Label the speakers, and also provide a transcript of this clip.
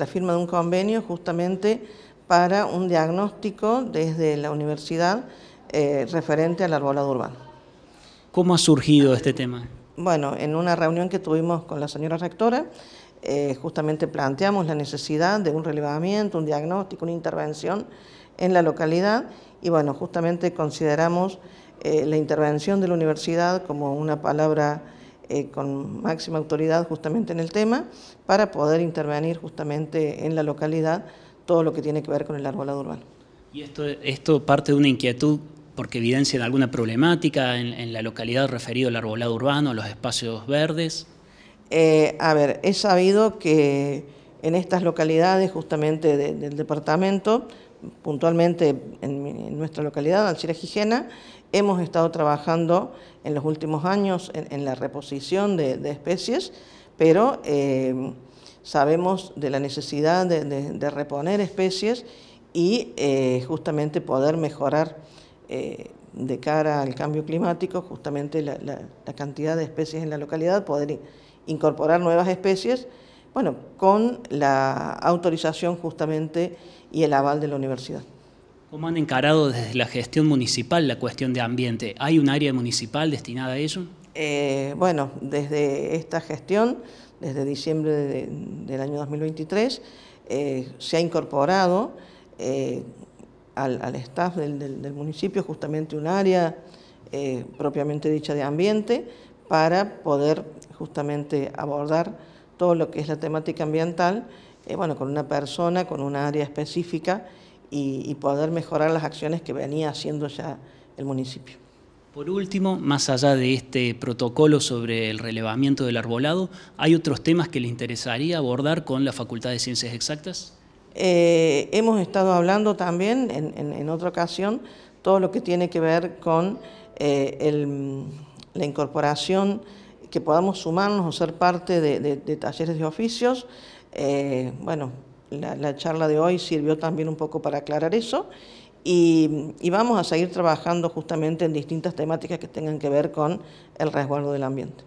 Speaker 1: la firma de un convenio justamente para un diagnóstico desde la universidad eh, referente al arbolado urbano.
Speaker 2: ¿Cómo ha surgido este tema?
Speaker 1: Bueno, en una reunión que tuvimos con la señora rectora, eh, justamente planteamos la necesidad de un relevamiento, un diagnóstico, una intervención en la localidad y bueno, justamente consideramos eh, la intervención de la universidad como una palabra eh, con máxima autoridad justamente en el tema para poder intervenir justamente en la localidad todo lo que tiene que ver con el arbolado urbano.
Speaker 2: ¿Y esto, esto parte de una inquietud porque evidencia alguna problemática en, la localidad referido al arbolado urbano, a los espacios
Speaker 1: verdes? Eh, a ver, he sabido que en estas localidades justamente del departamento, puntualmente en, nuestra localidad, Alcira Gijena, hemos estado trabajando en los últimos años en, la reposición de, especies, pero eh, sabemos de la necesidad de, reponer especies y eh, justamente poder mejorar eh, de cara al cambio climático, justamente la cantidad de especies en la localidad, poder incorporar nuevas especies bueno, con la autorización justamente y el aval de la universidad.
Speaker 2: ¿Cómo han encarado desde la gestión municipal la cuestión de ambiente? ¿Hay un área municipal destinada a ello?
Speaker 1: Eh, bueno, desde esta gestión, desde diciembre del año 2023, eh, se ha incorporado eh, al, staff del, municipio justamente un área propiamente dicha de ambiente para poder justamente abordar todo lo que es la temática ambiental, eh, bueno, con una persona, con un área específica y, poder mejorar las acciones que venía haciendo ya el municipio.
Speaker 2: Por último, más allá de este protocolo sobre el relevamiento del arbolado, ¿hay otros temas que le interesaría abordar con la Facultad de Ciencias
Speaker 1: Exactas? Eh, hemos estado hablando también en, otra ocasión todo lo que tiene que ver con eh, la incorporación que podamos sumarnos o ser parte de, talleres de oficios. Eh, bueno, la, charla de hoy sirvió también un poco para aclarar eso y vamos a seguir trabajando justamente en distintas temáticas que tengan que ver con el resguardo del ambiente.